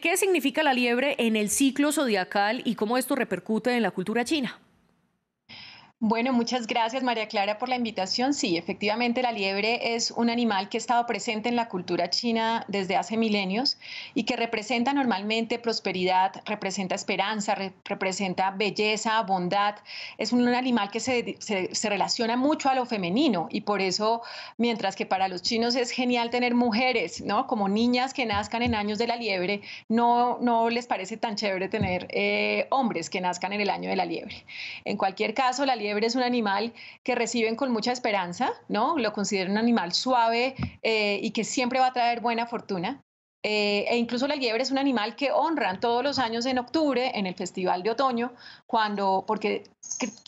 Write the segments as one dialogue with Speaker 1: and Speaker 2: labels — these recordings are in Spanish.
Speaker 1: ¿Qué significa la liebre en el ciclo zodiacal y cómo esto repercute en la cultura china? Bueno, muchas gracias María Clara por la invitación. Sí, efectivamente la liebre es un animal que ha estado presente en la cultura china desde hace milenios y que representa normalmente prosperidad, representa esperanza, representa belleza, bondad. Es un, animal que se, se, relaciona mucho a lo femenino y por eso, mientras que para los chinos es genial tener mujeres, ¿no? Como niñas que nazcan en años de la liebre, no, no les parece tan chévere tener eh, hombres que nazcan en el año de la liebre. En cualquier caso, la liebre es un animal que reciben con mucha esperanza, ¿no? Lo consideran un animal suave eh, y que siempre va a traer buena fortuna. Eh, e incluso la liebre es un animal que honran todos los años en octubre en el festival de otoño, cuando, porque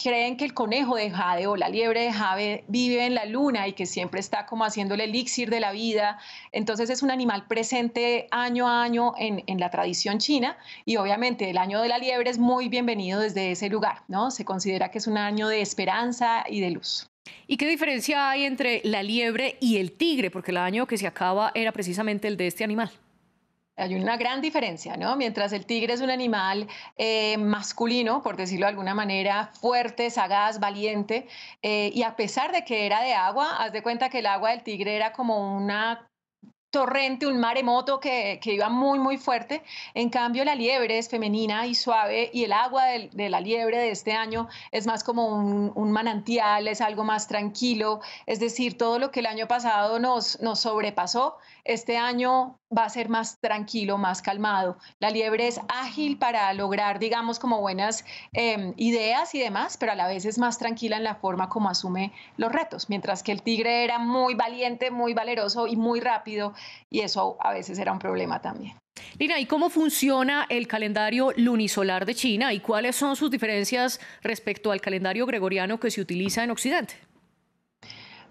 Speaker 1: creen que el conejo de Jade o la liebre de Jade vive en la luna y que siempre está como haciendo el elixir de la vida. Entonces es un animal presente año a año en, en la tradición china y obviamente el año de la liebre es muy bienvenido desde ese lugar, ¿no? Se considera que es un año de esperanza y de luz. ¿Y qué diferencia hay entre la liebre y el tigre? Porque el año que se acaba era precisamente el de este animal. Hay una gran diferencia, ¿no? Mientras el tigre es un animal eh, masculino, por decirlo de alguna manera, fuerte, sagaz, valiente, eh, y a pesar de que era de agua, haz de cuenta que el agua del tigre era como una torrente, un maremoto que, que, iba muy, muy fuerte. En cambio, la liebre es femenina y suave y el agua de, la liebre de este año es más como un, manantial, es algo más tranquilo. Es decir, todo lo que el año pasado nos sobrepasó, este año va a ser más tranquilo, más calmado. La liebre es ágil para lograr, digamos, como buenas em, ideas y demás, pero a la vez es más tranquila en la forma como asume los retos, mientras que el tigre era muy valiente, muy valeroso y muy rápido, y eso a veces era un problema también. Lina, ¿y cómo funciona el calendario lunisolar de China y cuáles son sus diferencias respecto al calendario gregoriano que se utiliza en Occidente?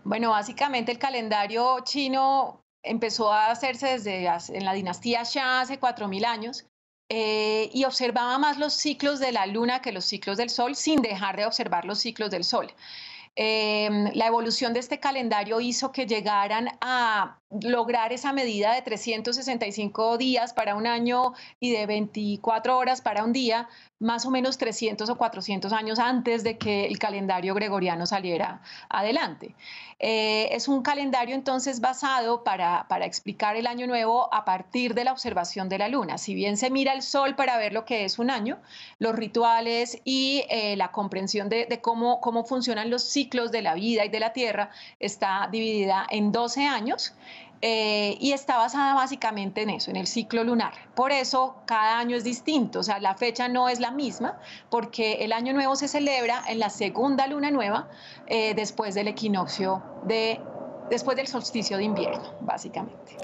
Speaker 1: Bueno, básicamente el calendario chino empezó a hacerse desde en la dinastía Shah hace 4.000 años, eh, y observaba más los ciclos de la luna que los ciclos del sol, sin dejar de observar los ciclos del sol. Em, la evolución de este calendario hizo que llegaran a lograr esa medida de 365 días para un año y de 24 horas para un día, más o menos 300 o 400 años antes de que el calendario gregoriano saliera adelante. Eh, es un calendario entonces basado para, explicar el año nuevo a partir de la observación de la luna. Si bien se mira el sol para ver lo que es un año, los rituales y eh, la comprensión de, cómo, cómo funcionan los ciclos de la vida y de la tierra está dividida en 12 años. Eh, y está basada básicamente en eso, en el ciclo lunar. Por eso cada año es distinto, o sea, la fecha no es la misma, porque el año nuevo se celebra en la segunda luna nueva eh, después del equinoccio de después del solsticio de invierno, básicamente.